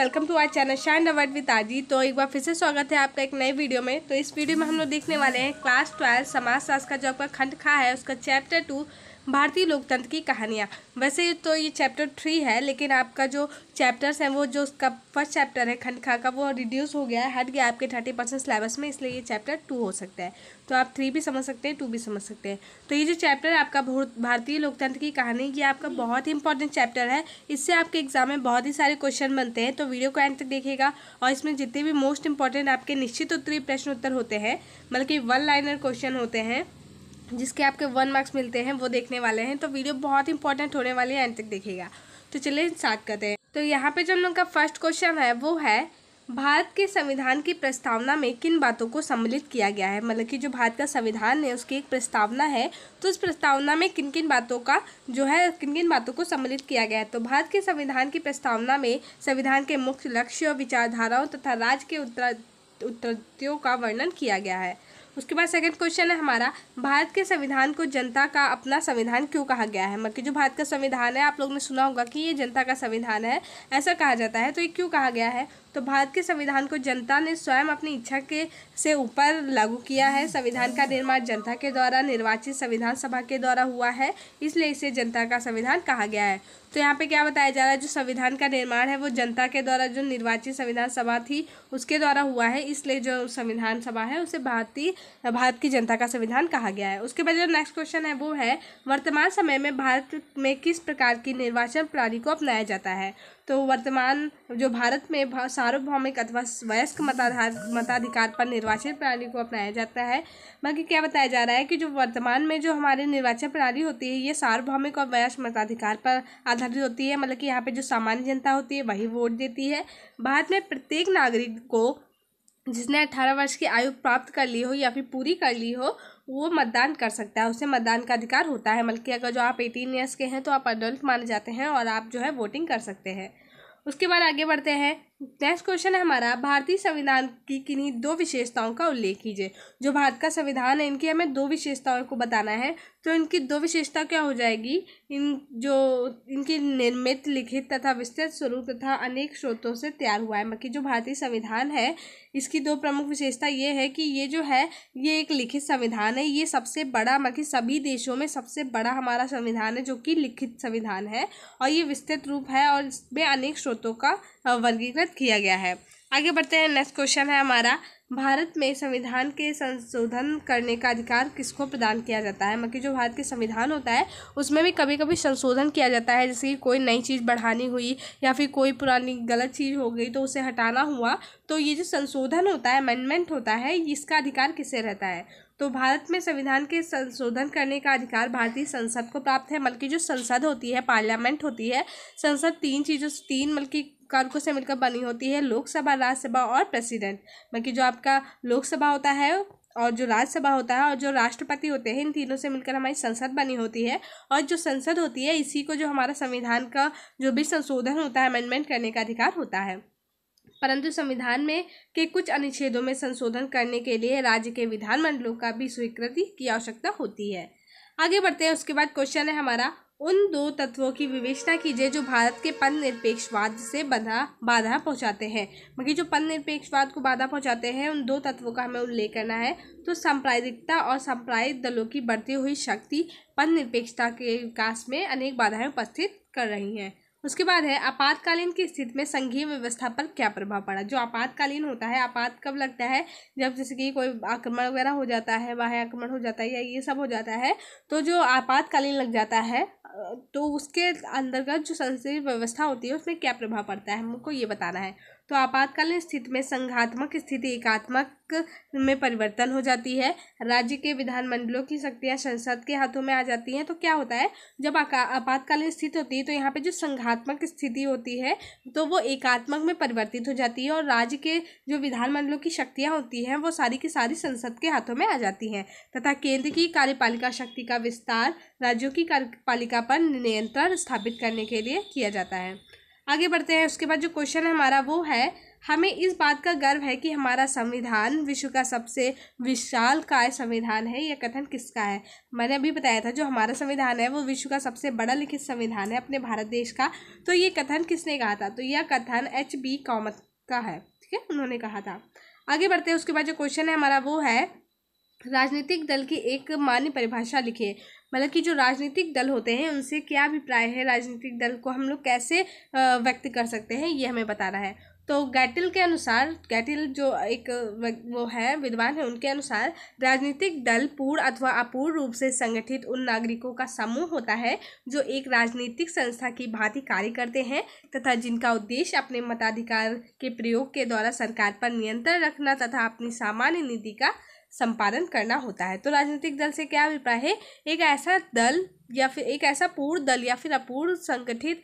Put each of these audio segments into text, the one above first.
welcome to our channel shine award with आजी तो एक बार फिर से स्वागत है आपका एक नए वीडियो में तो इस वीडियो में हम लोग देखने वाले हैं क्लास ट्वेल्व समाज शास्त्र का जो आपका खंड खा है उसका चैप्टर टू भारतीय लोकतंत्र की कहानियाँ वैसे तो ये चैप्टर थ्री है लेकिन आपका जो चैप्टर्स हैं वो जो उसका फर्स्ट चैप्टर है खा का वो रिड्यूस हो गया है हट गया आपके थर्टी परसेंट सिलेबस में इसलिए ये चैप्टर टू हो सकता है तो आप थ्री भी समझ सकते हैं टू भी समझ सकते हैं तो ये जो चैप्टर आपका भारतीय लोकतंत्र की कहानी ये आपका बहुत ही इंपॉर्टेंट चैप्टर है इससे आपके एग्जाम में बहुत ही सारे क्वेश्चन बनते हैं तो वीडियो को एंड तक देखेगा और इसमें जितने भी मोस्ट इंपॉर्टेंट आपके निश्चित उत्तरीय प्रश्न उत्तर होते हैं बल्कि वन लाइनर क्वेश्चन होते हैं जिसके आपके वन मार्क्स मिलते हैं वो देखने वाले हैं तो वीडियो बहुत इंपॉर्टेंट होने वाली है एंड तक देखिएगा तो चलिए स्टार्ट करते हैं तो यहाँ पे जो हम लोग का फर्स्ट क्वेश्चन है वो है भारत के संविधान की प्रस्तावना में किन बातों को सम्मिलित किया गया है मतलब कि जो भारत का संविधान है उसकी एक प्रस्तावना है तो उस प्रस्तावना में किन किन बातों का जो है किन किन बातों को सम्मिलित किया गया है तो भारत के संविधान की प्रस्तावना में संविधान के मुख्य लक्ष्य विचारधाराओं तथा राज्य के उत्तर उत्तरतियों का वर्णन किया गया है उसके बाद सेकंड क्वेश्चन है हमारा भारत के संविधान को जनता का अपना संविधान क्यों कहा गया है मतलब जो भारत का संविधान है आप लोग ने सुना होगा कि ये जनता का संविधान है ऐसा कहा जाता है तो ये क्यों कहा गया है तो भारत के संविधान को जनता ने स्वयं अपनी इच्छा के से ऊपर लागू किया है संविधान का निर्माण जनता के द्वारा निर्वाचित संविधान सभा के द्वारा हुआ है इसलिए इसे जनता का संविधान कहा गया है तो यहाँ पे क्या बताया जा रहा है जो संविधान का निर्माण है वो जनता के द्वारा जो निर्वाचित संविधान सभा थी उसके द्वारा हुआ है इसलिए जो संविधान सभा है उसे भारतीय भारत की जनता का संविधान कहा गया है उसके बाद जो नेक्स्ट क्वेश्चन है वो है वर्तमान समय में भारत में किस प्रकार की निर्वाचन प्रणाली को अपनाया जाता है तो वर्तमान जो भारत में भा, सार्वभौमिक अथवा वयस्क मताधार मताधिकार पर निर्वाचन प्रणाली को अपनाया जाता है बाकी क्या बताया जा रहा है कि जो वर्तमान में जो हमारी निर्वाचन प्रणाली होती है ये सार्वभौमिक और वयस्क मताधिकार पर आधारित होती है मतलब कि यहाँ पर जो सामान्य जनता होती है वही वोट देती है भारत में प्रत्येक नागरिक को जिसने अठारह वर्ष की आयु प्राप्त कर ली हो या फिर पूरी कर ली हो वो मतदान कर सकता है उसे मतदान का अधिकार होता है बल्कि अगर जो आप एटीन ईयर्स के हैं तो आप अडल्ट माने जाते हैं और आप जो है वोटिंग कर सकते हैं उसके बाद आगे बढ़ते हैं नेक्स्ट क्वेश्चन है हमारा भारतीय संविधान की किन्हीं दो विशेषताओं का उल्लेख कीजिए जो भारत का संविधान है इनकी हमें दो विशेषताओं को बताना है तो इनकी दो विशेषता क्या हो जाएगी इन जो इनकी निर्मित लिखित तथा विस्तृत स्वरूप तथा अनेक स्रोतों से तैयार हुआ है मतलब जो भारतीय संविधान है इसकी दो प्रमुख विशेषता ये है कि ये जो है ये एक लिखित संविधान है ये सबसे बड़ा मतलब सभी देशों में सबसे बड़ा हमारा संविधान है जो कि लिखित संविधान है और ये विस्तृत रूप है और इसमें अनेक स्रोतों का वर्गीकृत निर्गत किया गया है आगे बढ़ते हैं नेक्स्ट क्वेश्चन है हमारा भारत में संविधान के संशोधन करने का अधिकार किसको प्रदान किया जाता है मतलब जो भारत के संविधान होता है उसमें भी कभी कभी संशोधन किया जाता है जैसे कि कोई नई चीज़ बढ़ानी हुई या फिर कोई पुरानी गलत चीज़ हो गई तो उसे हटाना हुआ तो ये जो संशोधन होता है अमेंडमेंट होता है इसका अधिकार किसे रहता है तो भारत में संविधान के संशोधन करने का अधिकार भारतीय संसद को प्राप्त है बल्कि जो संसद होती है पार्लियामेंट होती है संसद तीन चीज़ों से तीन बल्कि कारकों से मिलकर बनी होती है लोकसभा राज्यसभा और प्रेसिडेंट बल्कि जो आपका लोकसभा होता है और जो राज्यसभा होता है और जो राष्ट्रपति होते हैं इन तीनों से मिलकर हमारी संसद बनी होती है और जो संसद होती है इसी को जो हमारा संविधान का जो भी संशोधन होता है अमेंडमेंट करने का अधिकार होता है परंतु संविधान में के कुछ अनुच्छेदों में संशोधन करने के लिए राज्य के विधानमंडलों का भी स्वीकृति की आवश्यकता होती है आगे बढ़ते हैं उसके बाद क्वेश्चन है हमारा उन दो तत्वों की विवेचना कीजिए जो भारत के पन निरपेक्षवाद से बधा बाधा पहुंचाते हैं मगर जो पन निरपेक्षवाद को बाधा पहुंचाते हैं उन दो तत्वों का हमें उल्लेख करना है तो सांप्रदायिकता और सांप्रदायिक दलों की बढ़ती हुई शक्ति पन निरपेक्षता के विकास में अनेक बाधाएं उपस्थित कर रही हैं उसके बाद है आपातकालीन की स्थिति में संघीय व्यवस्था पर क्या प्रभाव पड़ा जो आपातकालीन होता है आपात कब लगता है जब जैसे कि कोई आक्रमण वगैरह हो जाता है बाह्य आक्रमण हो जाता है या ये सब हो जाता है तो जो आपातकालीन लग जाता है तो उसके अंतर्गत जो संसदीय व्यवस्था होती है उसमें क्या प्रभाव पड़ता है हमको ये बताना है तो आपातकालीन स्थिति में संघात्मक स्थिति एकात्मक में परिवर्तन हो जाती है राज्य के विधानमंडलों की शक्तियाँ संसद के हाथों में आ जाती हैं तो क्या होता है जब आपातकालीन स्थिति होती है तो यहाँ पे जो संघात्मक स्थिति होती है तो वो एकात्मक में परिवर्तित हो जाती है और राज्य के जो विधानमंडलों की शक्तियाँ होती हैं वो सारी की सारी संसद के हाथों में आ जाती हैं तथा केंद्र की कार्यपालिका शक्ति का विस्तार राज्यों की कार्यपालिका पर नियंत्रण स्थापित करने के लिए किया जाता है आगे बढ़ते हैं उसके बाद जो क्वेश्चन है हमारा वो है हमें इस बात का गर्व है कि हमारा संविधान विश्व का सबसे विशाल काय संविधान है यह कथन किसका है मैंने अभी बताया था जो हमारा संविधान है वो विश्व का सबसे बड़ा लिखित संविधान है अपने भारत देश का तो ये कथन किसने कहा था तो यह कथन एच बी कौमत का है ठीक है उन्होंने कहा था आगे बढ़ते हैं उसके बाद जो क्वेश्चन है हमारा वो है राजनीतिक दल की एक मान्य परिभाषा लिखिए मतलब कि जो राजनीतिक दल होते हैं उनसे क्या अभिप्राय है राजनीतिक दल को हम लोग कैसे व्यक्त कर सकते हैं ये हमें बताना है तो गैटिल के अनुसार गैटिल जो एक वो है विद्वान है उनके अनुसार राजनीतिक दल पूर्ण अथवा अपूर्ण रूप से संगठित उन नागरिकों का समूह होता है जो एक राजनीतिक संस्था की भांति कार्य करते हैं तथा जिनका उद्देश्य अपने मताधिकार के प्रयोग के द्वारा सरकार पर नियंत्रण रखना तथा अपनी सामान्य नीति का संपादन करना होता है तो राजनीतिक दल से क्या अभिप्राय है एक ऐसा दल या फिर एक ऐसा पूर्ण दल या फिर अपूर्ण संगठित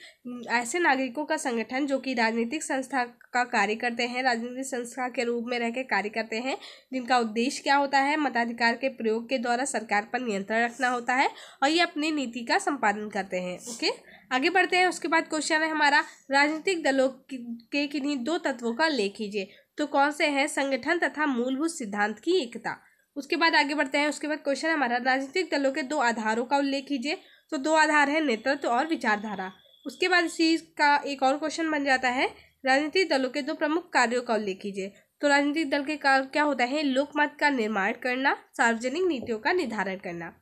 ऐसे नागरिकों का संगठन जो कि राजनीतिक संस्था का कार्य करते हैं राजनीतिक संस्था के रूप में रह के कार्य करते हैं जिनका उद्देश्य क्या होता है मताधिकार के प्रयोग के द्वारा सरकार पर नियंत्रण रखना होता है और ये अपनी नीति का संपादन करते हैं ओके आगे बढ़ते हैं उसके बाद क्वेश्चन है हमारा राजनीतिक दलों के किन्हीं दो तत्वों का लेख कीजिए तो कौन से हैं संगठन तथा मूलभूत सिद्धांत की एकता उसके बाद आगे बढ़ते हैं उसके बाद क्वेश्चन हमारा राजनीतिक दलों के दो आधारों का उल्लेख कीजिए तो दो आधार है नेतृत्व और विचारधारा उसके बाद इसी का एक और क्वेश्चन बन जाता है राजनीतिक दलों के दो प्रमुख कार्यों का उल्लेख कीजिए तो राजनीतिक दल के कार्य क्या होता है लोकमत का निर्माण करना सार्वजनिक नीतियों का निर्धारण करना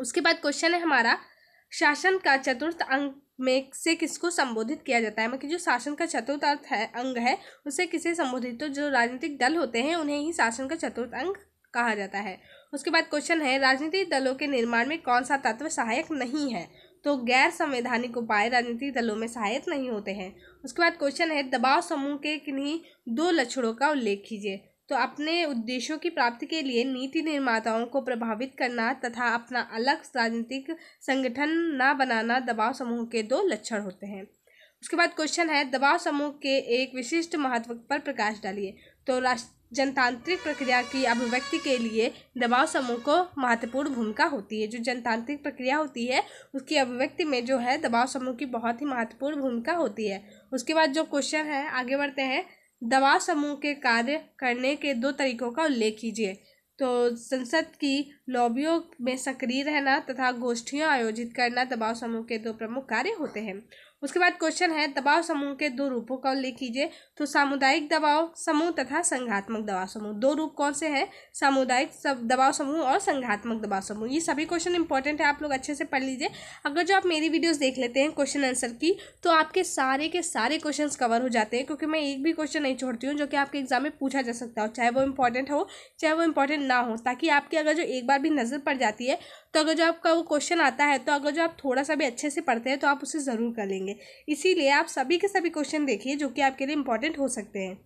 उसके बाद क्वेश्चन है हमारा शासन का चतुर्थ अंग में से किसको संबोधित किया जाता है मतलब जो शासन का चतुर्थ अर्थ है अंग है उसे किसे संबोधित तो जो राजनीतिक दल होते हैं उन्हें ही शासन का चतुर्थ अंग कहा जाता है उसके बाद क्वेश्चन है राजनीतिक दलों के निर्माण में कौन सा तत्व सहायक नहीं है तो गैर संवैधानिक उपाय राजनीतिक दलों में सहायक नहीं होते हैं उसके बाद क्वेश्चन है दबाव समूह के किन्हीं दो लक्षणों का उल्लेख कीजिए तो अपने उद्देश्यों की प्राप्ति के लिए नीति निर्माताओं को प्रभावित करना तथा अपना अलग राजनीतिक संगठन न बनाना दबाव समूह के दो लक्षण होते हैं उसके बाद क्वेश्चन है दबाव समूह के एक विशिष्ट महत्व पर प्रकाश डालिए तो राष्ट्र जनतांत्रिक प्रक्रिया की अभिव्यक्ति के लिए दबाव समूह को महत्वपूर्ण भूमिका होती है जो जनतांत्रिक प्रक्रिया होती है उसकी अभिव्यक्ति में जो है दबाव समूह की बहुत ही महत्वपूर्ण भूमिका होती है उसके बाद जो क्वेश्चन है आगे बढ़ते हैं दवा समूह के कार्य करने के दो तरीकों का उल्लेख कीजिए तो संसद की लॉबियों में सक्रिय रहना तथा गोष्ठियाँ आयोजित करना दबाव समूह के दो प्रमुख कार्य होते हैं उसके बाद क्वेश्चन है दबाव समूह के दो रूपों का उल्लेख कीजिए तो सामुदायिक दबाव समूह तथा संघात्मक दबाव समूह दो रूप कौन से हैं सामुदायिक दबाव समूह और संघात्मक दबाव समूह ये सभी क्वेश्चन इंपॉर्टेंट है आप लोग अच्छे से पढ़ लीजिए अगर जो आप मेरी वीडियोस देख लेते हैं क्वेश्चन आंसर की तो आपके सारे के सारे क्वेश्चन कवर हो जाते हैं क्योंकि मैं एक भी क्वेश्चन नहीं छोड़ती हूँ जो कि आपके एग्जाम में पूछा जा सकता हो चाहे वो इंपॉर्टेंट हो चाहे वो इंपॉर्टेंट ना हो ताकि आपके अगर जो एक बार ज़रा भी नज़र पड़ जाती है तो अगर जो आपका वो क्वेश्चन आता है तो अगर जो आप थोड़ा सा भी अच्छे से पढ़ते हैं तो आप उसे ज़रूर कर लेंगे इसीलिए आप सभी के सभी क्वेश्चन देखिए जो कि आपके लिए इंपॉर्टेंट हो सकते हैं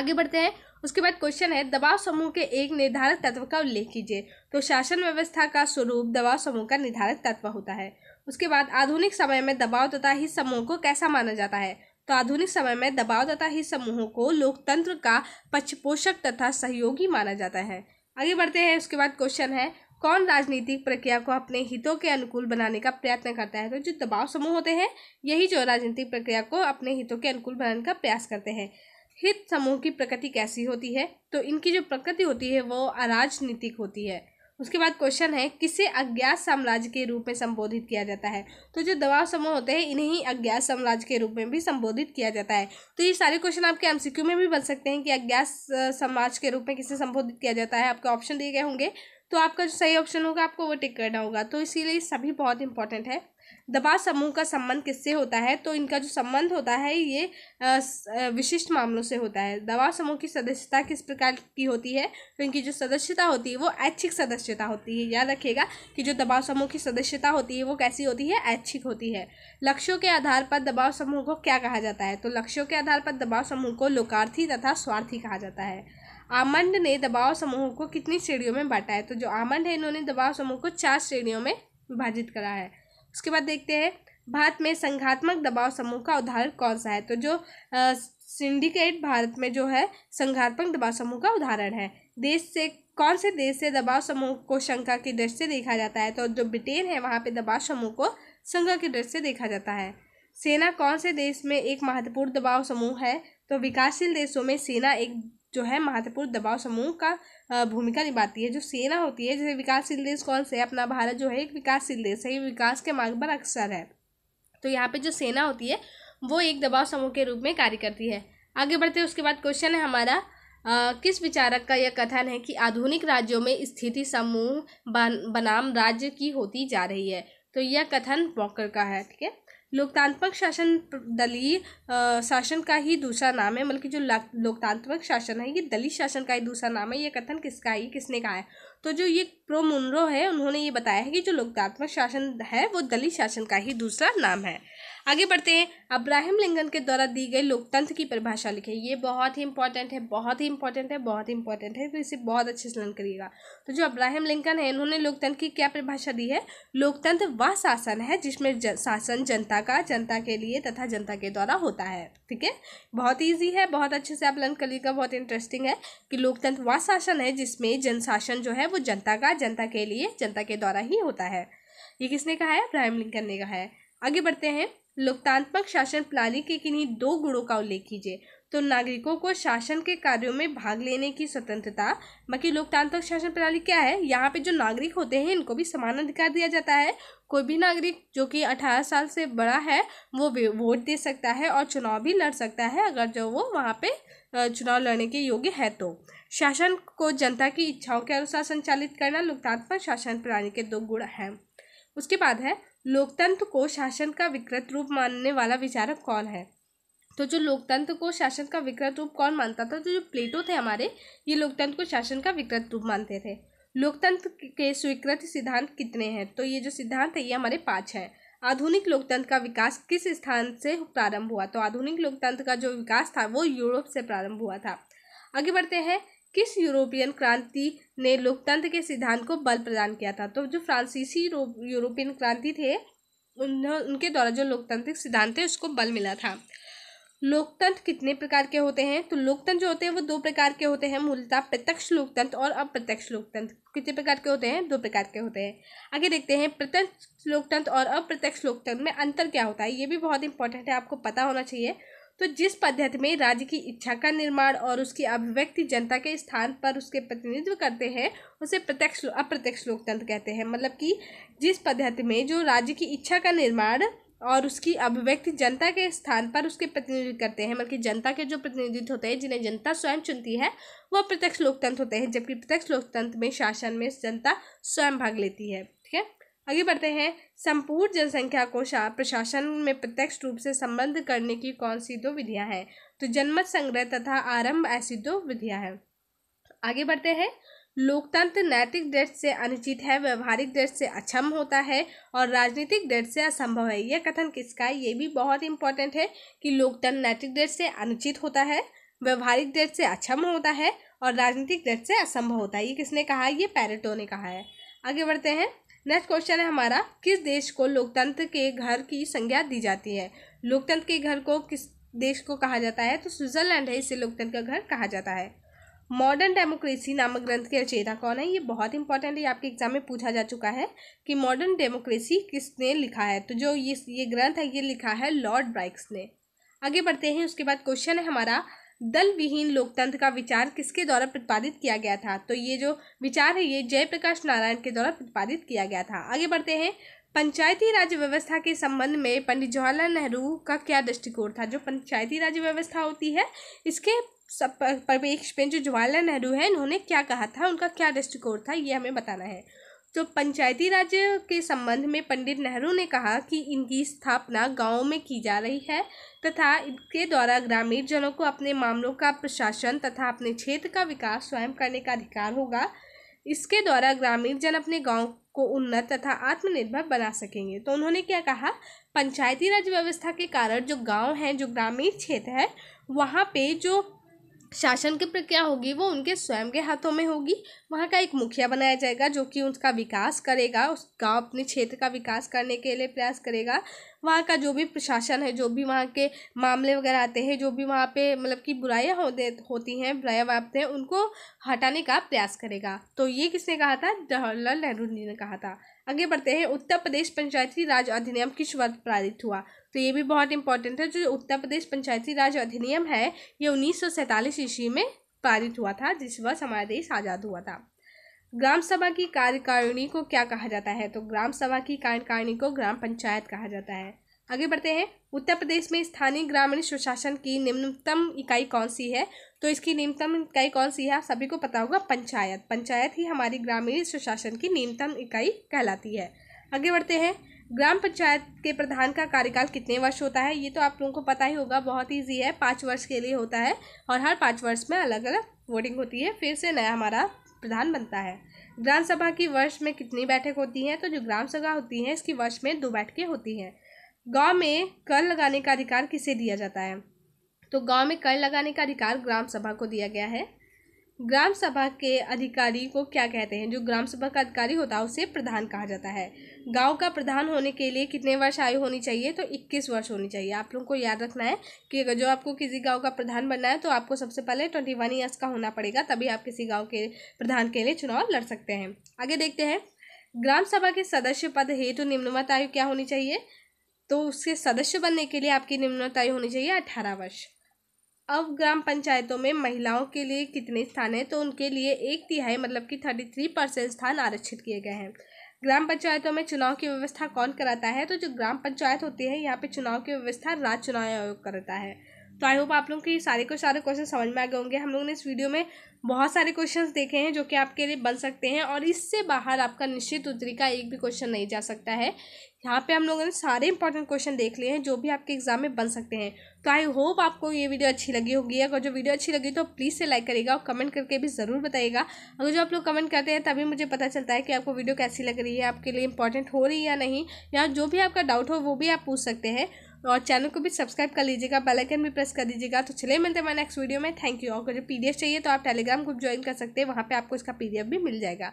आगे बढ़ते हैं उसके बाद क्वेश्चन है दबाव समूह के एक निर्धारक तत्व का उल्लेख कीजिए तो शासन व्यवस्था का स्वरूप दबाव समूह का निर्धारक तत्व होता है उसके बाद आधुनिक समय में दबाव तथा ही समूह को कैसा माना जाता है तो आधुनिक समय में दबाव तथा ही समूहों को लोकतंत्र का पक्षपोषक तथा सहयोगी माना जाता है आगे बढ़ते हैं उसके बाद क्वेश्चन है कौन राजनीतिक प्रक्रिया को अपने हितों के अनुकूल बनाने का प्रयत्न करता है तो जो दबाव समूह होते हैं यही जो राजनीतिक प्रक्रिया को अपने हितों के अनुकूल बनाने का प्रयास करते हैं हित समूह की प्रकृति कैसी होती है तो इनकी जो प्रकृति होती है वो अराजनीतिक होती है उसके बाद क्वेश्चन है किसे अज्ञात साम्राज्य के रूप में संबोधित किया जाता है तो जो दबाव समूह होते हैं इन्हें ही अज्ञात साम्राज्य के रूप में भी संबोधित किया जाता है तो ये सारे क्वेश्चन आपके एमसीक्यू में भी बन सकते हैं कि अज्ञात साम्राज्य के रूप में किसे संबोधित किया जाता है आपके ऑप्शन दिए गए होंगे तो आपका जो सही ऑप्शन होगा आपको वो टिक करना होगा तो इसीलिए सभी बहुत इंपॉर्टेंट है दबाव समूह का संबंध किससे होता है तो इनका जो संबंध होता है ये विशिष्ट मामलों से होता है दबाव समूह की सदस्यता किस प्रकार की होती है तो इनकी जो सदस्यता होती है वो ऐच्छिक सदस्यता होती है याद रखिएगा कि जो दबाव समूह की सदस्यता होती है वो कैसी होती है ऐच्छिक होती है लक्ष्यों के आधार पर दबाव समूह को क्या कहा जाता है तो लक्ष्यों के आधार पर दबाव समूह को लोकार्थी तथा स्वार्थी कहा जाता है आमंड ने दबाव समूह को कितनी श्रेणियों में बांटा है तो जो आमंड है इन्होंने दबाव समूह को चार श्रेणियों में विभाजित करा है उसके बाद देखते हैं भारत में संघात्मक दबाव समूह का उदाहरण कौन सा है तो जो सिंडिकेट भारत में जो है संघात्मक दबाव समूह का उदाहरण है देश से कौन से देश से दबाव समूह को शंका की दृष्टि से देखा जाता है तो जो ब्रिटेन है वहाँ पे दबाव समूह को शंका की दृष्टि से देखा जाता है सेना कौन से देश में एक महत्वपूर्ण दबाव समूह है तो विकासशील देशों में सेना एक जो है महत्वपूर्ण दबाव समूह का भूमिका निभाती है जो सेना होती है जैसे विकासशील देश कौन से है अपना भारत जो है एक विकासशील देश है ये विकास के मार्ग पर अक्सर है तो यहाँ पे जो सेना होती है वो एक दबाव समूह के रूप में कार्य करती है आगे बढ़ते हैं उसके बाद क्वेश्चन है हमारा आ, किस विचारक का यह कथन है कि आधुनिक राज्यों में स्थिति समूह बन बनाम राज्य की होती जा रही है तो यह कथन वॉकर का है ठीक है लोकतांत्रिक शासन दली शासन का ही दूसरा नाम है बल्कि जो लोकतांत्रिक शासन है ये दलित शासन का ही दूसरा नाम है ये कथन किसका ही किसने कहा है तो जो ये प्रो मुनरो है उन्होंने ये बताया है कि जो लोकतांत्रिक शासन है वो दलित शासन का ही दूसरा नाम है आगे बढ़ते हैं अब्राहम लिंकन के द्वारा दी गई लोकतंत्र की परिभाषा लिखें ये बहुत ही इंपॉर्टेंट है बहुत ही इंपॉर्टेंट है बहुत ही इंपॉर्टेंट है तो इसे बहुत अच्छे से लर्न करिएगा तो जो अब्राहम लिंकन है इन्होंने लोकतंत्र की क्या परिभाषा दी है लोकतंत्र वह शासन है जिसमें शासन जनता का जनता के लिए तथा जनता के द्वारा होता है ठीक है बहुत ईजी है बहुत अच्छे से आप लर्न करिएगा बहुत इंटरेस्टिंग है कि लोकतंत्र वह शासन है जिसमें जनशासन जो है वो जनता का जनता के लिए जनता के द्वारा ही होता है ये किसने कहा है अब्राहम लिंकन ने कहा है आगे बढ़ते हैं लोकतांत्रिक शासन प्रणाली के किन्हीं दो गुणों का उल्लेख कीजिए तो नागरिकों को शासन के कार्यों में भाग लेने की स्वतंत्रता बाकी लोकतांत्रिक शासन प्रणाली क्या है यहाँ पे जो नागरिक होते हैं इनको भी समान अधिकार दिया जाता है कोई भी नागरिक जो कि अठारह साल से बड़ा है वो वोट दे सकता है और चुनाव भी लड़ सकता है अगर जो वो वहाँ पे चुनाव लड़ने के योग्य है तो शासन को जनता की इच्छाओं के अनुसार संचालित करना लोकतांत्रिक शासन प्रणाली के दो गुण हैं उसके बाद है लोकतंत्र को शासन का विकृत रूप मानने वाला विचारक कौन है तो जो लोकतंत्र को शासन का विकृत रूप कौन मानता था तो जो प्लेटो थे हमारे ये लोकतंत्र को शासन का विकृत रूप मानते थे लोकतंत्र के स्वीकृत सिद्धांत कितने हैं तो ये जो सिद्धांत है ये हमारे पाँच हैं आधुनिक लोकतंत्र का विकास किस स्थान से प्रारंभ हुआ तो आधुनिक लोकतंत्र का जो विकास था वो यूरोप से प्रारंभ हुआ था आगे बढ़ते हैं किस यूरोपियन क्रांति ने लोकतंत्र के सिद्धांत को बल प्रदान किया था तो जो फ्रांसीसी यूरोपियन क्रांति थे उन उनके द्वारा जो लोकतांत्रिक सिद्धांत थे उसको बल मिला था लोकतंत्र कितने प्रकार के होते हैं तो लोकतंत्र जो होते हैं वो दो प्रकार के होते हैं मूलतः प्रत्यक्ष लोकतंत्र और अप्रत्यक्ष लोकतंत्र कितने प्रकार के होते हैं दो प्रकार के होते हैं आगे देखते हैं प्रत्यक्ष लोकतंत्र और अप्रत्यक्ष लोकतंत्र में अंतर क्या होता है ये भी बहुत इंपॉर्टेंट है आपको पता होना चाहिए तो जिस पद्धति में राज्य की इच्छा का निर्माण और उसकी अभिव्यक्ति जनता के स्थान पर उसके प्रतिनिधित्व करते हैं उसे प्रत्यक्ष अप्रत्यक्ष लोकतंत्र कहते हैं मतलब कि जिस पद्धति में जो राज्य की इच्छा का निर्माण और उसकी अभिव्यक्ति जनता के स्थान पर उसके प्रतिनिधित्व करते हैं बल्कि मतलब जनता के जो प्रतिनिधित्व होते हैं जिन्हें जनता स्वयं चुनती है वह प्रत्यक्ष लोकतंत्र होते हैं जबकि प्रत्यक्ष लोकतंत्र में शासन में जनता स्वयं भाग लेती है आगे बढ़ते हैं संपूर्ण जनसंख्या को प्रशासन में प्रत्यक्ष रूप से संबंध करने की कौन सी दो विधियां हैं तो जनमत संग्रह तथा आरंभ ऐसी दो विधियां हैं आगे बढ़ते हैं लोकतंत्र नैतिक दृष्टि से अनुचित है व्यवहारिक दृष्टि से अक्षम होता है और राजनीतिक दृष्टि से असंभव है यह कथन किसका है ये भी बहुत इंपॉर्टेंट है कि लोकतंत्र नैतिक दृष्टि से अनुचित होता है व्यवहारिक दृष्टि से अक्षम होता है और राजनीतिक दृष्टि से असंभव होता है ये किसने कहा है ये पैरेटो ने कहा है आगे बढ़ते हैं नेक्स्ट क्वेश्चन है हमारा किस देश को लोकतंत्र के घर की संज्ञा दी जाती है लोकतंत्र के घर को किस देश को कहा जाता है तो स्विट्जरलैंड है इसे लोकतंत्र का घर कहा जाता है मॉडर्न डेमोक्रेसी नामक ग्रंथ के रचयिता कौन है ये बहुत इंपॉर्टेंट है आपके एग्जाम में पूछा जा चुका है कि मॉडर्न डेमोक्रेसी किसने लिखा है तो जो ये ये ग्रंथ है ये लिखा है लॉर्ड ब्राइक्स ने आगे बढ़ते हैं उसके बाद क्वेश्चन है हमारा दल विहीन लोकतंत्र का विचार किसके द्वारा प्रतिपादित किया गया था तो ये जो विचार है ये जयप्रकाश नारायण के द्वारा प्रतिपादित किया गया था आगे बढ़ते हैं पंचायती राज व्यवस्था के संबंध में पंडित जवाहरलाल नेहरू का क्या दृष्टिकोण था जो पंचायती राज व्यवस्था होती है इसके परिप्रेक्ष्य में जो जवाहरलाल नेहरू है इन्होंने क्या कहा था उनका क्या दृष्टिकोण था ये हमें बताना है तो पंचायती राज के संबंध में पंडित नेहरू ने कहा कि इनकी स्थापना गाँव में की जा रही है तथा इनके द्वारा ग्रामीण जनों को अपने मामलों का प्रशासन तथा अपने क्षेत्र का विकास स्वयं करने का अधिकार होगा इसके द्वारा ग्रामीण जन अपने गांव को उन्नत तथा आत्मनिर्भर बना सकेंगे तो उन्होंने क्या कहा पंचायती राज व्यवस्था के कारण जो गांव हैं जो ग्रामीण क्षेत्र है वहाँ पे जो शासन की प्रक्रिया होगी वो उनके स्वयं के हाथों में होगी वहाँ का एक मुखिया बनाया जाएगा जो कि उसका विकास करेगा उस गांव अपने क्षेत्र का विकास करने के लिए प्रयास करेगा वहाँ का जो भी प्रशासन है जो भी वहाँ के मामले वगैरह आते हैं जो भी वहाँ पे मतलब कि बुराइयाँ होते होती हैं बुराइयाँ वापते हैं उनको हटाने का प्रयास करेगा तो ये किसने कहा था जवाहरलाल नेहरू जी ने कहा था आगे बढ़ते हैं उत्तर प्रदेश पंचायती राज अधिनियम किस वर्ष पारित हुआ तो ये भी बहुत इंपॉर्टेंट है जो उत्तर प्रदेश पंचायती राज अधिनियम है ये उन्नीस सौ ईस्वी में पारित हुआ था जिस वर्ष हमारा देश आज़ाद हुआ था ग्राम सभा की कार्यकारिणी को क्या कहा जाता है तो ग्राम सभा की कार्यकारिणी को ग्राम पंचायत कहा जाता है आगे बढ़ते हैं उत्तर प्रदेश में स्थानीय ग्रामीण स्वशासन की निम्नतम इकाई कौन सी है तो इसकी निम्नतम इकाई कौन सी है आप सभी को पता होगा पंचायत पंचायत ही हमारी ग्रामीण स्वशासन की निम्नतम इकाई कहलाती है आगे बढ़ते हैं ग्राम पंचायत के प्रधान का कार्यकाल कितने वर्ष होता है ये तो आप लोगों को पता ही होगा बहुत ईजी है पाँच वर्ष के लिए होता है और हर पाँच वर्ष में अलग अलग वोटिंग होती है फिर से नया हमारा प्रधान बनता है ग्राम सभा की वर्ष में कितनी बैठक होती है तो जो ग्राम सभा होती है इसकी वर्ष में दो बैठकें होती हैं गाँव में कर लगाने का अधिकार किसे दिया जाता है तो गाँव में कर लगाने का अधिकार ग्राम सभा को दिया गया है ग्राम सभा के अधिकारी को क्या कहते हैं जो ग्राम सभा का अधिकारी होता है उसे प्रधान कहा जाता है गांव का प्रधान होने के लिए कितने वर्ष आयु होनी चाहिए तो 21 वर्ष होनी चाहिए आप लोगों को याद रखना है कि अगर जो आपको किसी गांव का प्रधान बनना है तो आपको सबसे पहले ट्वेंटी वन ईयर्स का होना पड़ेगा तभी आप किसी गाँव के प्रधान के लिए चुनाव लड़ सकते हैं आगे देखते हैं ग्राम सभा के सदस्य पद हेतु तो निम्नमत आयु क्या होनी चाहिए तो उसके सदस्य बनने के लिए आपकी निम्नमत आयु होनी चाहिए अठारह वर्ष अब ग्राम पंचायतों में महिलाओं के लिए कितने स्थान हैं तो उनके लिए एक तिहाई मतलब कि थर्टी थ्री परसेंट स्थान आरक्षित किए गए हैं ग्राम पंचायतों में चुनाव की व्यवस्था कौन कराता है तो जो ग्राम पंचायत होती है यहाँ पे चुनाव की व्यवस्था राज्य चुनाव आयोग कराता है तो आई होप आप लोगों के सारे को सारे क्वेश्चन समझ में आ गए होंगे हम लोगों ने इस वीडियो में बहुत सारे क्वेश्चंस देखे हैं जो कि आपके लिए बन सकते हैं और इससे बाहर आपका निश्चित उत्तरी का एक भी क्वेश्चन नहीं जा सकता है यहाँ पे हम लोगों ने सारे इंपॉर्टेंट क्वेश्चन देख लिए हैं जो भी आपके एग्जाम में बन सकते हैं तो आई होप आपको ये वीडियो अच्छी लगी होगी अगर जो वीडियो अच्छी लगी तो प्लीज़ से लाइक करेगा और कमेंट करके भी ज़रूर बताइएगा अगर जो आप लोग कमेंट करते हैं तभी मुझे पता चलता है कि आपको वीडियो कैसी लग रही है आपके लिए इंपॉर्टेंट हो रही है या नहीं या जो भी आपका डाउट हो वो भी आप पूछ सकते हैं और चैनल को भी सब्सक्राइब कर लीजिएगा बेल आइकन भी प्रेस कर दीजिएगा तो चलिए मिलते हैं मैं नेक्स्ट वीडियो में थैंक यू और जो एफ चाहिए तो आप टेलीग्राम ग्रुप ज्वाइन कर सकते हैं वहाँ पर आपको इसका एफ भी मिल जाएगा